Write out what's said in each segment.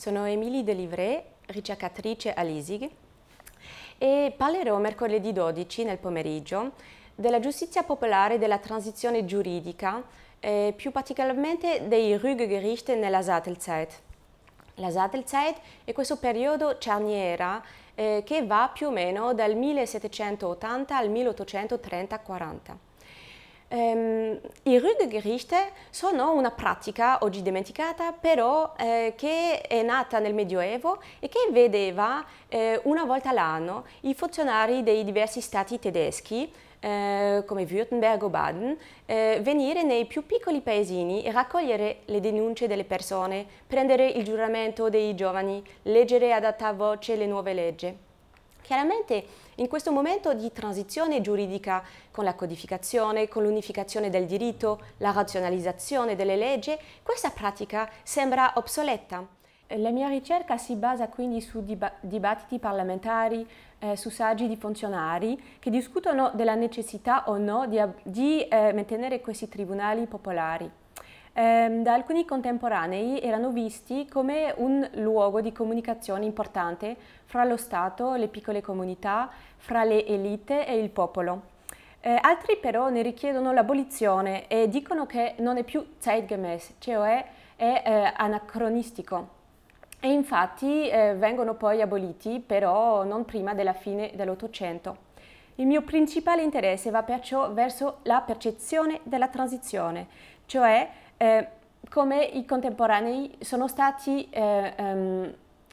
Sono Emilie Delivré, ricercatrice all'ISIG e parlerò mercoledì 12 nel pomeriggio della giustizia popolare e della transizione giuridica, eh, più particolarmente dei Rügegerichte nella Sattelzeit. La Sattelzeit è questo periodo cerniera eh, che va più o meno dal 1780 al 1830-40. Ehm, I Rüggerichte sono una pratica oggi dimenticata, però eh, che è nata nel Medioevo e che vedeva eh, una volta all'anno i funzionari dei diversi stati tedeschi eh, come Württemberg o Baden, eh, venire nei più piccoli paesini e raccogliere le denunce delle persone, prendere il giuramento dei giovani, leggere ad alta voce le nuove leggi. Chiaramente in questo momento di transizione giuridica con la codificazione, con l'unificazione del diritto, la razionalizzazione delle leggi, questa pratica sembra obsoleta. La mia ricerca si basa quindi su dibattiti parlamentari, eh, su saggi di funzionari che discutono della necessità o no di, di eh, mantenere questi tribunali popolari. Ehm, da alcuni contemporanei erano visti come un luogo di comunicazione importante fra lo Stato, le piccole comunità, fra le elite e il popolo. Eh, altri però ne richiedono l'abolizione e dicono che non è più zeitgemäß, cioè è eh, anacronistico. E infatti eh, vengono poi aboliti, però non prima della fine dell'Ottocento. Il mio principale interesse va perciò verso la percezione della transizione, cioè eh, come i contemporanei sono stati eh, um,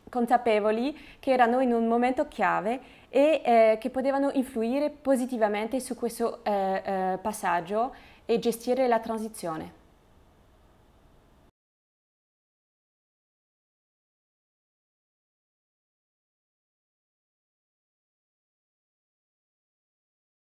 consapevoli che erano in un momento chiave e eh, che potevano influire positivamente su questo eh, eh, passaggio e gestire la transizione.